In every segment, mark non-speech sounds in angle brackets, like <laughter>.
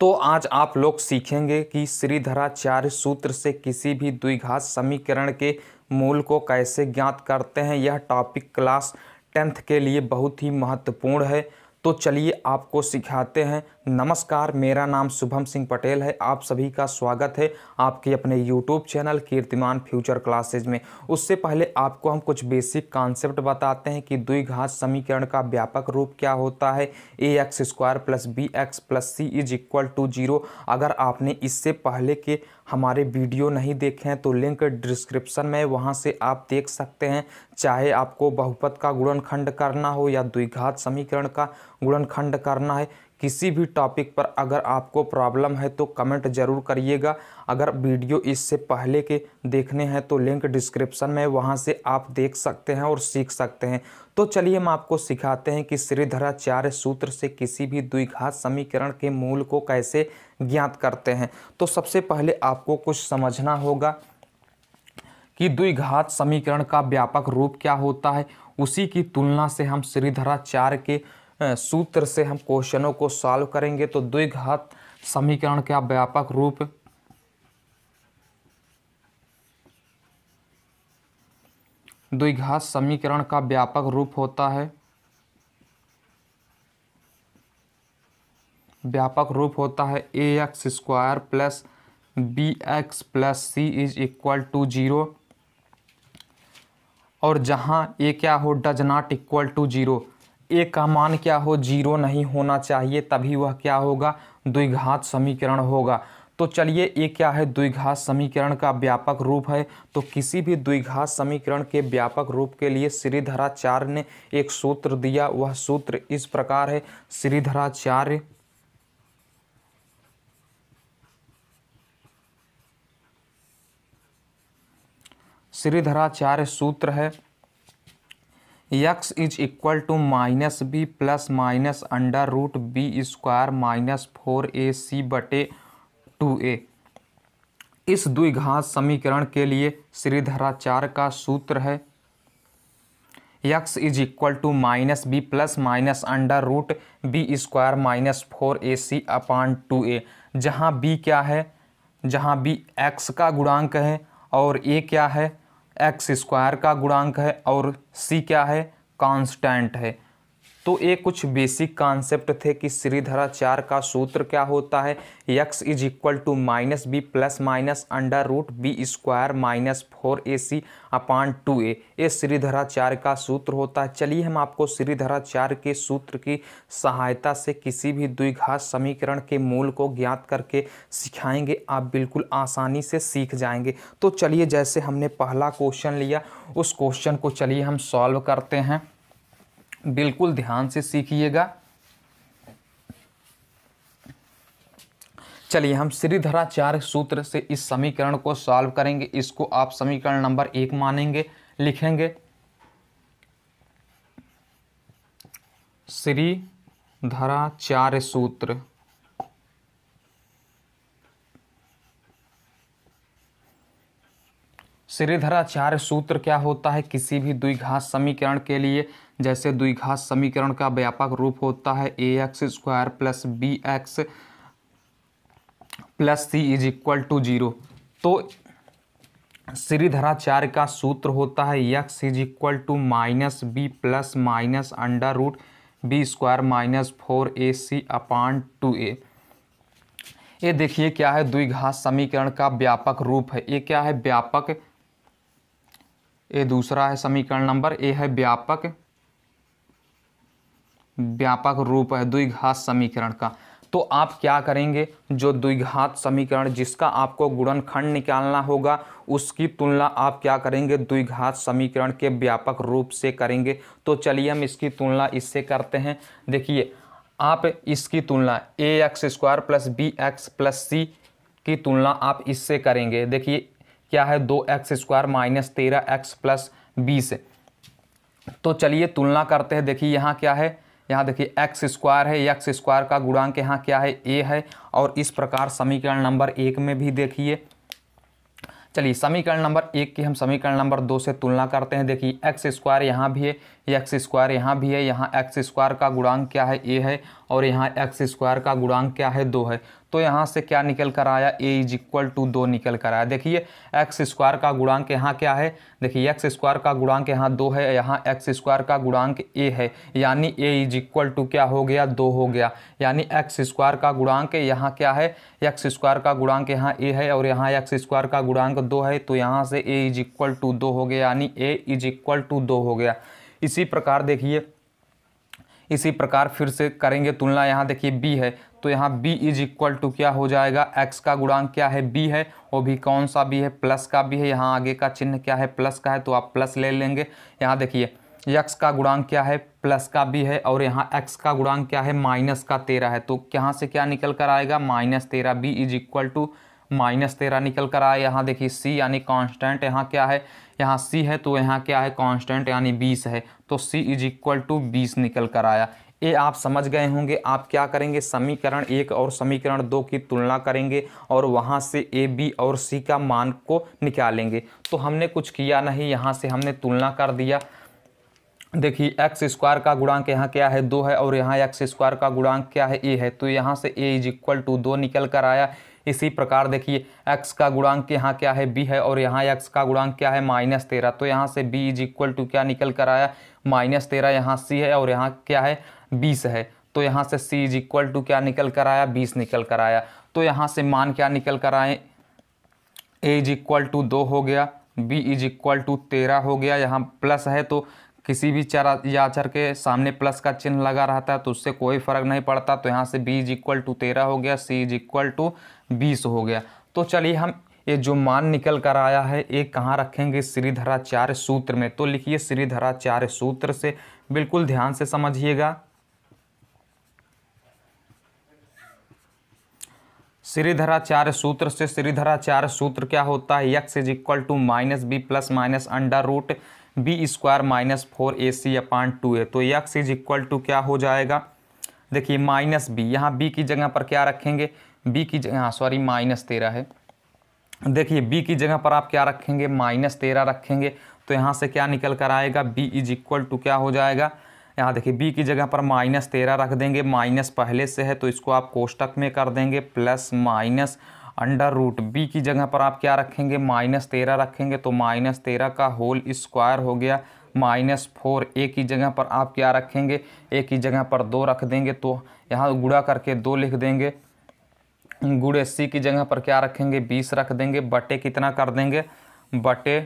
तो आज आप लोग सीखेंगे कि श्रीधराचार्य सूत्र से किसी भी द्विघात समीकरण के मूल को कैसे ज्ञात करते हैं यह टॉपिक क्लास टेंथ के लिए बहुत ही महत्वपूर्ण है तो चलिए आपको सिखाते हैं नमस्कार मेरा नाम शुभम सिंह पटेल है आप सभी का स्वागत है आपके अपने YouTube channel Kirtiman future classes में उससे पहले आपको हम कुछ बेसिक कॉन्सेप्ट बताते हैं कि द्विघात समीकरण का व्यापक रूप क्या होता है a x square plus b x plus c is equal to zero अगर आपने इससे पहले के हमारे वीडियो नहीं देखे हैं तो लिंक डिस्क्रिप्शन में वहाँ से आप देख सकते हैं चाहे आपको बहुपद का गुणनखंड करना हो या द्विघात समीकरण का गुणनखंड करना है किसी भी टॉपिक पर अगर आपको प्रॉब्लम है तो कमेंट ज़रूर करिएगा अगर वीडियो इससे पहले के देखने हैं तो लिंक डिस्क्रिप्शन में वहां से आप देख सकते हैं और सीख सकते हैं तो चलिए हम आपको सिखाते हैं कि श्रीधराचार्य सूत्र से किसी भी द्विघात समीकरण के मूल को कैसे ज्ञात करते हैं तो सबसे पहले आपको कुछ समझना होगा कि द्विघात समीकरण का व्यापक रूप क्या होता है उसी की तुलना से हम श्रीधराचार्य के सूत्र से हम क्वेश्चनों को सॉल्व करेंगे तो द्विघात समीकरण का व्यापक रूप द्विघात समीकरण का व्यापक रूप होता है व्यापक रूप होता है a x square plus b x plus c is equal to zero और जहां ए क्या हो does not equal to zero a का मान क्या हो जीरो नहीं होना चाहिए तभी वह क्या होगा द्विघात समीकरण होगा तो चलिए ये क्या है द्विघात समीकरण का व्यापक रूप है तो किसी भी द्विघात समीकरण के व्यापक रूप के लिए श्रीधराचार्य ने एक सूत्र दिया वह सूत्र इस प्रकार है श्रीधराचार्य श्रीधराचार्य सूत्र है x is equal to minus b plus minus under root b square minus four a c बटे टू ए इस द्विघात समीकरण के लिए श्रीधराचार्य का सूत्र है x is equal to minus b plus minus under root b square minus four a c upon two a जहाँ बी क्या है जहाँ बी एक्स का गुणांक है और ए क्या है एक्स स्क्वायर का गुणांक है और सी क्या है कांस्टेंट है तो ये कुछ बेसिक कॉन्सेप्ट थे कि श्रीधराचार्य का सूत्र क्या होता है x is equal to minus b plus minus under root b square minus four a c upon two a ये श्रीधराचार्य का सूत्र होता है चलिए हम आपको श्रीधराचार्य के सूत्र की सहायता से किसी भी द्विघात समीकरण के मूल को ज्ञात करके सिखाएंगे आप बिल्कुल आसानी से सीख जाएंगे तो चलिए जैसे हमने पहला क्वेश्चन लिया उस क्वेश्चन को चलिए हम सॉल्व करते हैं बिल्कुल ध्यान से सीखिएगा चलिए हम श्रीधराचार्य सूत्र से इस समीकरण को सॉल्व करेंगे इसको आप समीकरण नंबर एक मानेंगे लिखेंगे श्री धराचार्य सूत्र श्रीधराचार्य सूत्र क्या होता है किसी भी द्विघात समीकरण के लिए जैसे द्विघात समीकरण का व्यापक रूप होता है a x square plus b x plus c is equal to zero तो श्रीधराचार्य का सूत्र होता है x is equal to minus b plus minus under root b square minus four a c upon two a ये देखिए क्या है द्विघात समीकरण का व्यापक रूप है ये क्या है व्यापक ये दूसरा है समीकरण नंबर ए है व्यापक व्यापक रूप है द्विघात समीकरण का तो आप क्या करेंगे जो द्विघात समीकरण जिसका आपको गुणनखंड निकालना होगा उसकी तुलना आप क्या करेंगे द्विघात समीकरण के व्यापक रूप से करेंगे तो चलिए हम इसकी तुलना इससे करते हैं देखिए आप इसकी तुलना a x square plus b x plus c की तुलना आप इससे करेंगे देखिए क्या है दो एक्स स्क्वायर माइनस तेरह एक्स प्लस बीस तो चलिए तुलना करते हैं देखिए यहाँ क्या है यहाँ देखिए एक्स स्क्वायर है एक्स स्क्वायर का गुणांक यहाँ क्या है ए है और इस प्रकार समीकरण नंबर एक में भी देखिए चलिए समीकरण नंबर एक की हम समीकरण नंबर दो से तुलना करते हैं देखिए एक्स स्क्वायर यहाँ भी है एक्स स्क्वायर यहाँ भी है यहाँ एक्स स्क्वायर का गुणांक क्या है ए है और यहाँ एक्स स्क्वायर का गुणांक क्या है दो है तो यहाँ से क्या निकल कर आया ए इज इक्वल टू दो निकल कर आया देखिए एक्स स्क्वायर का गुणांक यहाँ क्या है देखिए एक्स स्क्वायर का गुणांक यहाँ दो है यहाँ एक्स स्क्वायर का गुणांक ए है यानी ए इज इक्वल टू क्या हो गया दो हो गया यानी एक्स स्क्वायर का गुणांक यहाँ क्या है एक्स स्क्वायर का गुणांक यहाँ ए है और यहाँ एक्स स्क्वायर का गुणांक दो है तो यहाँ से ए इज इक्वल टू दो हो गया यानी ए इज इक्वल टू दो हो गया इसी प्रकार देखिए इसी प्रकार फिर से करेंगे तुलना यहाँ देखिए बी है तो यहाँ b इज इक्वल टू क्या हो जाएगा x का गुणांक क्या है b है वो भी कौन सा b है प्लस का भी है यहाँ आगे का चिन्ह क्या है प्लस का है तो आप प्लस ले लेंगे यहाँ देखिए यक्स का गुणांक क्या है प्लस का भी है और यहाँ एक्स का गुणांक क्या है माइनस का तेरह है तो यहाँ से क्या निकल कर आएगा माइनस तेरह b is equal to minus तेरह निकल कर आया यहाँ देखिए सी यानी कांस्टेंट यहाँ क्या है यहाँ सी है तो यहाँ क्या है कांस्टेंट यानी बीस है तो सी इज इक्वल टू बीस निकल कर आया ये आप समझ गए होंगे आप क्या करेंगे समीकरण एक और समीकरण दो की तुलना करेंगे और वहाँ से ए बी और सी का मान को निकालेंगे तो हमने कुछ किया नहीं यहाँ से हमने तुलना कर दिया देखिए एक्स स्क्वायर का गुणांक यहाँ क्या है दो है और यहाँ एक्स स्क्वायर का गुणांक क्या है ए है तो यहाँ से ए इज इक्वल टू दो निकल कर आया इसी प्रकार देखिए एक्स का गुणांक यहाँ क्या है बी है और यहाँ एक्स का गुणांक क्या है माइनस तेरह तो यहाँ से बी इज इक्वल टू क्या निकल कर आया माइनस तेरह यहाँ सी है और यहाँ क्या है बीस है तो यहाँ से सी इज इक्वल टू क्या निकल कर आया बीस निकल कर आया तो यहाँ से मान क्या निकल कर आए ए इज इक्वल टू दो हो गया बी इज इक्वल टू तेरह हो गया यहाँ प्लस है तो किसी भी चर या अचर के सामने प्लस का चिन्ह लगा रहता है तो उससे कोई फर्क नहीं पड़ता तो यहाँ से बी इज इक्वल टू तेरह हो गया सी इज इक्वल टू बीस हो गया तो चलिए हम ये जो मान निकल कर आया है ये कहाँ रखेंगे श्रीधराचार्य सूत्र में तो लिखिए श्रीधराचार्य सूत्र से बिल्कुल ध्यान से समझिएगा श्रीधराचार्य सूत्र से श्रीधराचार्य सूत्र क्या होता है x is equal to minus b plus minus under root b square minus four a c upon two a तो यक्स इज इक्वल टू क्या हो जाएगा देखिए माइनस बी यहाँ बी की जगह पर क्या रखेंगे बी की जगह हाँ सॉरी माइनस तेरह है देखिए बी की जगह पर आप क्या रखेंगे माइनस तेरह रखेंगे तो यहाँ से क्या निकल कर आएगा बी इज इक्वल टू क्या हो जाएगा यहाँ देखिए बी की जगह पर माइनस तेरह रख देंगे माइनस पहले से है तो इसको आप कोष्टक में कर देंगे plus minus under root b की जगह पर आप क्या रखेंगे माइनस तेरह रखेंगे तो माइनस तेरह का होल स्क्वायर हो गया माइनस फोर ए की जगह पर आप क्या रखेंगे ए की जगह पर दो रख देंगे तो यहाँ गुड़ा करके दो लिख देंगे गुड़े सी की जगह पर क्या रखेंगे बीस रख देंगे बटे कितना कर देंगे बटे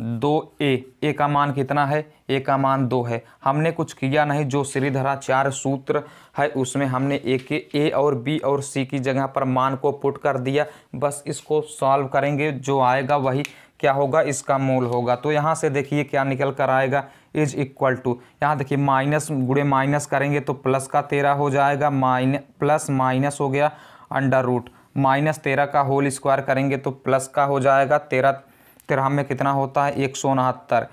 दो ए ए का मान कितना है ए का मान दो है हमने कुछ किया नहीं जो श्रीधरा चार सूत्र है उसमें हमने ए के ए और बी और सी की जगह पर मान को पुट कर दिया बस इसको सॉल्व करेंगे जो आएगा वही क्या होगा इसका मूल होगा तो यहाँ से देखिए क्या निकल कर आएगा इज इक्वल टू यहाँ देखिए माइनस गुड़े माइनस करेंगे तो प्लस का तेरह हो जाएगा माइन प्लस माइनस हो गया अंडर रूट माइनस तेरह का होल स्क्वायर करेंगे तो प्लस का हो जाएगा तेरह तेरह में कितना होता है एक सौ उनहत्तर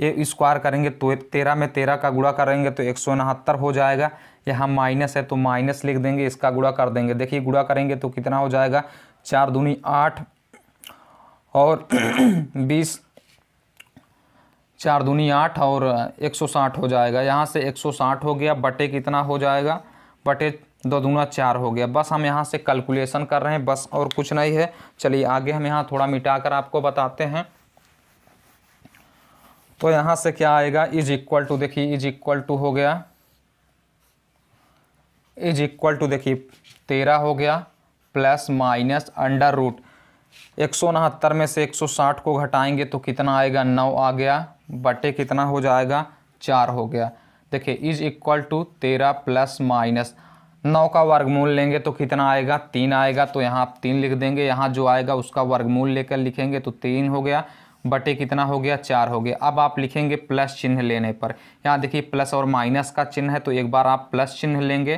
ये स्क्वायर करेंगे तो तेरह में तेरह का गुड़ा करेंगे तो एक सौ उनहत्तर हो जाएगा यहाँ माइनस है तो माइनस लिख देंगे इसका गुड़ा कर देंगे देखिए गुड़ा करेंगे तो कितना हो जाएगा चार दूनी आठ और <clears throat> बीस चार दूनी आठ और एक सौ साठ हो जाएगा यहाँ से एक सौ साठ हो गया बटे कितना हो जाएगा बटे दो दूना चार हो गया बस हम यहाँ से कैलकुलेशन कर रहे हैं बस और कुछ नहीं है चलिए आगे हम यहाँ थोड़ा मिटा कर आपको बताते हैं तो यहाँ से क्या आएगा इज इक्वल टू देखिए इज इक्वल टू हो गया इज इक्वल टू देखिए तेरह हो गया प्लस माइनस अंडर रूट एक सौ उनहत्तर में से एक सौ साठ को घटाएंगे तो कितना आएगा नौ आ गया बटे कितना हो जाएगा चार हो गया देखिए इज इक्वल टू तेरह प्लस माइनस नौ का वर्गमूल लेंगे तो कितना आएगा तीन आएगा तो यहाँ आप तीन लिख देंगे यहाँ जो आएगा उसका वर्गमूल लेकर लिखेंगे तो तीन हो गया बटे कितना हो गया चार हो गया अब आप लिखेंगे प्लस चिन्ह लेने पर यहाँ देखिए प्लस और माइनस का चिन्ह है तो एक बार आप प्लस चिन्ह लेंगे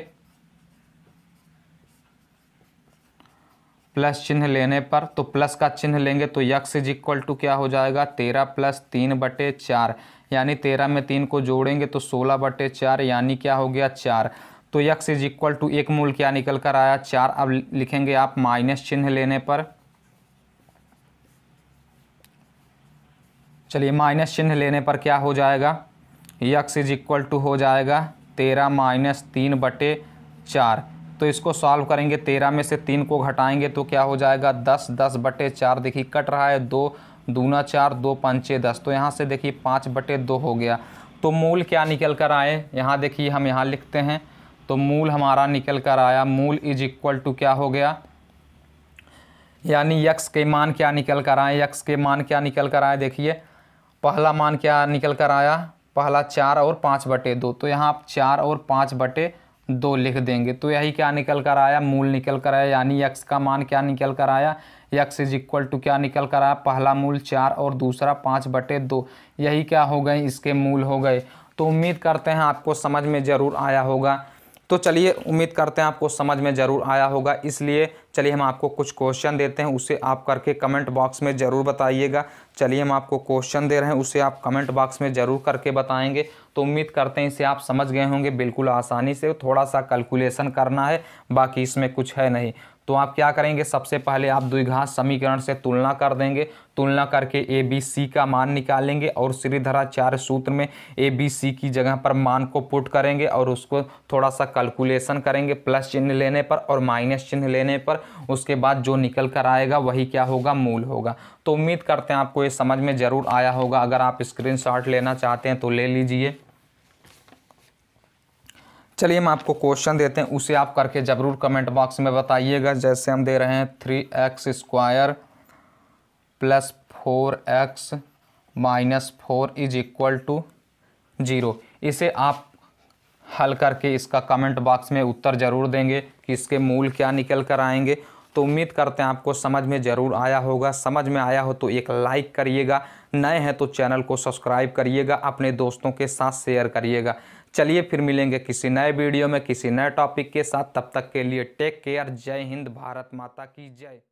प्लस चिन्ह लेने पर तो प्लस का चिन्ह लेंगे तो यक्स इज इक्वल टू क्या हो जाएगा तेरह प्लस तीन बटे चार यानी तेरह में तीन को जोड़ेंगे तो सोलह बटे चार यानी क्या हो गया चार तो यक्स इज इक्वल टू एक मूल क्या निकल कर आया चार अब लिखेंगे आप माइनस चिन्ह लेने पर चलिए माइनस चिन्ह लेने पर क्या हो जाएगा यक्स इज इक्वल टू हो जाएगा तेरह माइनस तीन बटे चार तो इसको सॉल्व करेंगे तेरह में से तीन को घटाएंगे तो क्या हो जाएगा दस दस बटे चार देखिए कट रहा है दो दूना चार दो पंचे दस तो यहाँ से देखिए पाँच बटे दो हो गया तो मूल क्या निकल कर आए यहाँ देखिए हम यहाँ लिखते हैं तो मूल हमारा निकल कर आया मूल इज इक्वल टू क्या हो गया यानी यक्स के मान क्या निकल कर आए यक्स के मान क्या निकल कर आए देखिए पहला मान क्या निकल कर आया पहला चार और पाँच बटे दो तो यहाँ आप चार और पाँच बटे दो लिख देंगे तो यही क्या निकल कर आया मूल निकल कर आया यानी यक्स का मान क्या निकल कर आया यक्स इज इक्वल टू क्या निकल कर आया पहला मूल चार और दूसरा पाँच बटे दो यही क्या हो गए इसके मूल हो गए तो उम्मीद करते हैं आपको समझ में ज़रूर आया होगा तो चलिए उम्मीद करते हैं आपको समझ में ज़रूर आया होगा इसलिए चलिए हम आपको कुछ क्वेश्चन देते हैं उसे आप करके कमेंट बॉक्स में ज़रूर बताइएगा चलिए हम आपको क्वेश्चन दे रहे हैं उसे आप कमेंट बॉक्स में ज़रूर करके बताएंगे तो उम्मीद करते हैं इसे आप समझ गए होंगे बिल्कुल आसानी से थोड़ा सा कैलकुलेशन करना है बाकी इसमें कुछ है नहीं तो आप क्या करेंगे सबसे पहले आप द्विघात समीकरण से तुलना कर देंगे तुलना करके ए बी सी का मान निकालेंगे और श्रीधराचार्य सूत्र में ए बी सी की जगह पर मान को पुट करेंगे और उसको थोड़ा सा कैलकुलेशन करेंगे प्लस चिन्ह लेने पर और माइनस चिन्ह लेने पर उसके बाद जो निकल कर आएगा वही क्या होगा मूल होगा तो उम्मीद करते हैं आपको ये समझ में ज़रूर आया होगा अगर आप स्क्रीन लेना चाहते हैं तो ले लीजिए चलिए हम आपको क्वेश्चन देते हैं उसे आप करके जरूर कमेंट बॉक्स में बताइएगा जैसे हम दे रहे हैं three x square plus four x minus four is equal to zero इसे आप हल करके इसका कमेंट बॉक्स में उत्तर ज़रूर देंगे कि इसके मूल क्या निकल कर आएंगे तो उम्मीद करते हैं आपको समझ में ज़रूर आया होगा समझ में आया हो तो एक लाइक करिएगा नए हैं तो चैनल को सब्सक्राइब करिएगा अपने दोस्तों के साथ शेयर करिएगा चलिए फिर मिलेंगे किसी नए वीडियो में किसी नए टॉपिक के साथ तब तक के लिए टेक केयर जय हिंद भारत माता की जय